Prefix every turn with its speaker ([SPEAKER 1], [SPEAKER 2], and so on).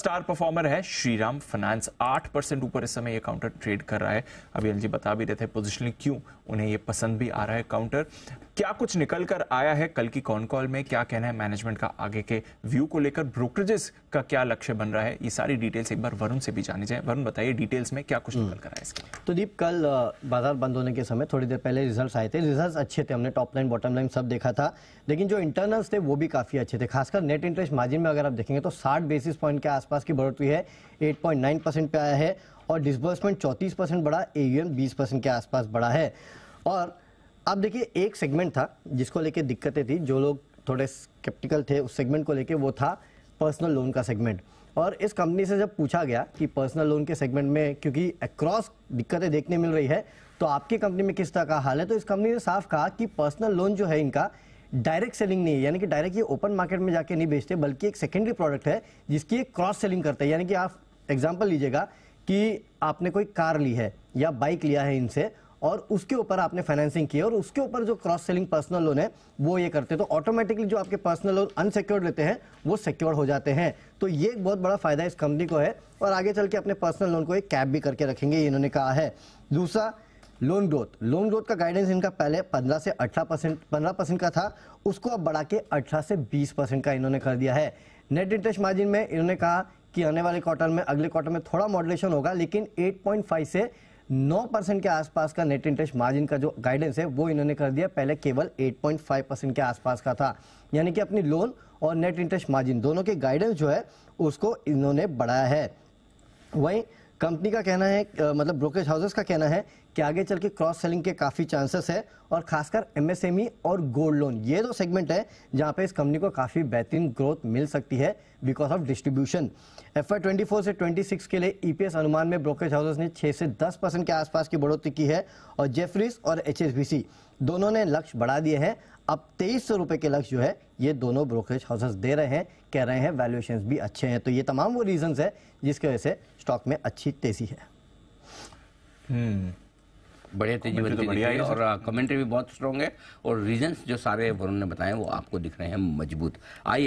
[SPEAKER 1] Star performer है Shriram finance आठ percent ऊपर इस समय ये काउंटर ट्रेड कर रहा है अभी एल बता भी रहे थे पोजिशनिंग क्यों उन्हें ये पसंद भी आ रहा है काउंटर क्या कुछ निकल कर आया है कल की कॉन कॉल में क्या कहना है मैनेजमेंट का आगे के व्यू को लेकर ब्रोकरेजेस का क्या लक्ष्य बन रहा है ये सारी डिटेल्स एक बार वरुण से भी जानी जाए वरुण बताइए डिटेल्स में क्या कुछ हम्म। निकल कर आया इसके
[SPEAKER 2] तो दीप कल बाजार बंद होने के समय थोड़ी देर पहले रिजल्ट आए थे रिजल्ट अच्छे थे हमने टॉप लाइन बॉटम लाइन सब देखा था लेकिन जो इंटरनल्स थे वो भी काफ़ी अच्छे थे खासकर नेट इंटरेस्ट मार्जिन में अगर आप देखेंगे तो साठ बेसिस पॉइंट के आसपास की बढ़ोतरी है एट पॉइंट नाइन परसेंट पे आया है और डिसबर्समेंट चौंतीस परसेंट बढ़ा ए एम बीस परसेंट के आसपास बढ़ा है और अब देखिए एक सेगमेंट था जिसको लेके दिक्कतें थी जो लोग थोड़े स्केप्टिकल थे उस सेगमेंट को लेके वो था पर्सनल लोन का सेगमेंट और इस कंपनी से जब पूछा गया कि पर्सनल लोन के सेगमेंट में क्योंकि अक्रॉस दिक्कतें देखने मिल रही है तो आपकी कंपनी में किस तरह का हाल है तो इस कंपनी ने साफ कहा कि पर्सनल लोन जो है इनका डायरेक्ट सेलिंग नहीं है यानी कि डायरेक्ट ये ओपन मार्केट में जाके नहीं बेचते बल्कि एक सेकेंडरी प्रोडक्ट है जिसकी एक क्रॉस सेलिंग करते हैं यानी कि आप एग्जाम्पल लीजिएगा कि आपने कोई कार ली है या बाइक लिया है इनसे और उसके ऊपर आपने फाइनेंसिंग की और उसके ऊपर जो क्रॉस सेलिंग पर्सनल लोन है वो ये करते हैं तो ऑटोमेटिकली जो आपके पर्सनल लोन अनसिक्योर्ड लेते हैं वो सिक्योर्ड हो जाते हैं तो ये एक बहुत बड़ा फायदा इस कंपनी को है और आगे चल के अपने पर्सनल लोन को एक कैब भी करके रखेंगे ये इन्होंने कहा है दूसरा लोन ग्रोथ लोन ग्रोथ का गाइडेंस इनका पहले 15 से 18 परसेंट पंद्रह परसेंट का था उसको अब बढ़ा के 18 से 20 परसेंट का इन्होंने कर दिया है नेट इंटरेस्ट मार्जिन में इन्होंने कहा कि आने वाले क्वार्टर में अगले क्वार्टर में थोड़ा मॉडरेशन होगा लेकिन 8.5 से 9 परसेंट के आसपास का नेट इंटरेस्ट मार्जिन का जो गाइडेंस है वो इन्होंने कर दिया पहले केवल 8.5 परसेंट के आसपास का था यानी कि अपनी लोन और नेट इंटरेस्ट मार्जिन दोनों के गाइडेंस जो है उसको इन्होंने बढ़ाया है वहीं कंपनी का कहना है मतलब ब्रोकरेज हाउसेस का कहना है कि आगे चल के क्रॉस सेलिंग के काफ़ी चांसेस है और खासकर एमएसएमई e और गोल्ड लोन ये दो सेगमेंट है जहाँ पे इस कंपनी को काफ़ी बेहतरीन ग्रोथ मिल सकती है because of distribution F I twenty four से ट्वेंटी सिक्स के लिए ई पी एस अनुमान में ब्रोकरेज हाउसेज ने छः से दस परसेंट के आसपास की बढ़ोतरी की है और जेफरीज और एच एस बी सी दोनों ने लक्ष्य बढ़ा दिए हैं अब तेईस सौ रुपये के लक्ष्य जो है ये दोनों ब्रोकरेज हाउसेस दे रहे हैं कह रहे हैं वैल्यूएशन भी अच्छे हैं तो ये तमाम वो रीजन है जिसकी वजह से स्टॉक में अच्छी तेजी है हम्म। बढ़िया तेजी बनती तो बढ़िया है और कमेंट्री भी बहुत स्ट्रॉन्ग है और रीजंस जो सारे वरुण ने बताए वो आपको दिख रहे हैं मजबूत आइए